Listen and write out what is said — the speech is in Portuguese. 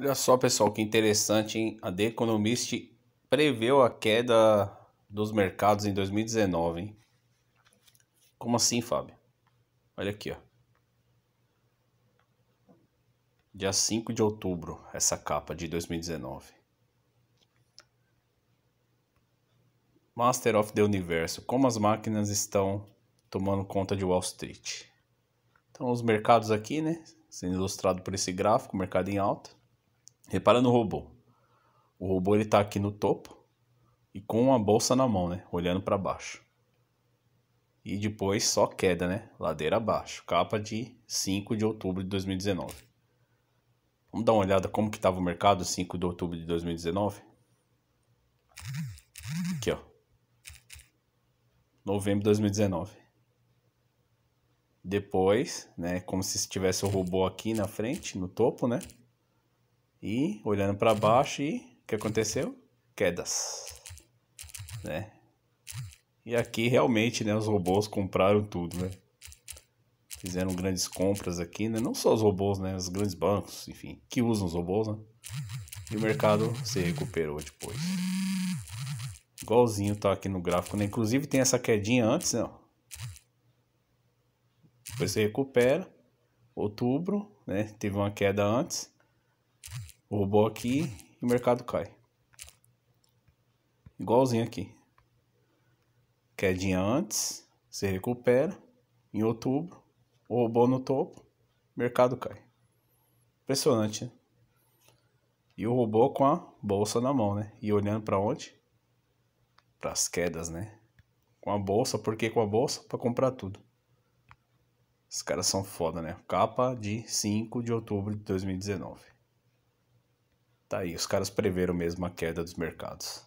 Olha só, pessoal, que interessante, hein? A The Economist preveu a queda dos mercados em 2019, hein? Como assim, Fábio? Olha aqui, ó. Dia 5 de outubro, essa capa de 2019. Master of the Universo, como as máquinas estão tomando conta de Wall Street. Então, os mercados aqui, né? Sendo ilustrado por esse gráfico, mercado em alta. Repara no robô. O robô ele tá aqui no topo e com uma bolsa na mão, né? Olhando para baixo. E depois só queda, né? Ladeira abaixo. Capa de 5 de outubro de 2019. Vamos dar uma olhada como que tava o mercado 5 de outubro de 2019? Aqui, ó. Novembro de 2019. Depois, né, como se estivesse o robô aqui na frente, no topo, né? e olhando para baixo e o que aconteceu? Quedas, né? E aqui realmente, né, os robôs compraram tudo, né? Fizeram grandes compras aqui, né? Não só os robôs, né? Os grandes bancos, enfim, que usam os robôs, né? E o mercado se recuperou depois. Igualzinho tá aqui no gráfico, né? Inclusive tem essa quedinha antes, né? Depois você recupera. Outubro, né? Teve uma queda antes. Roubou aqui e o mercado cai. Igualzinho aqui. Quedinha antes, se recupera. Em outubro, roubou no topo, mercado cai. Impressionante, né? E o robô com a bolsa na mão, né? E olhando para onde? Para as quedas, né? Com a bolsa, por que com a bolsa? Para comprar tudo. Os caras são foda, né? Capa de 5 de outubro de 2019. Tá aí, os caras preveram mesmo a queda dos mercados.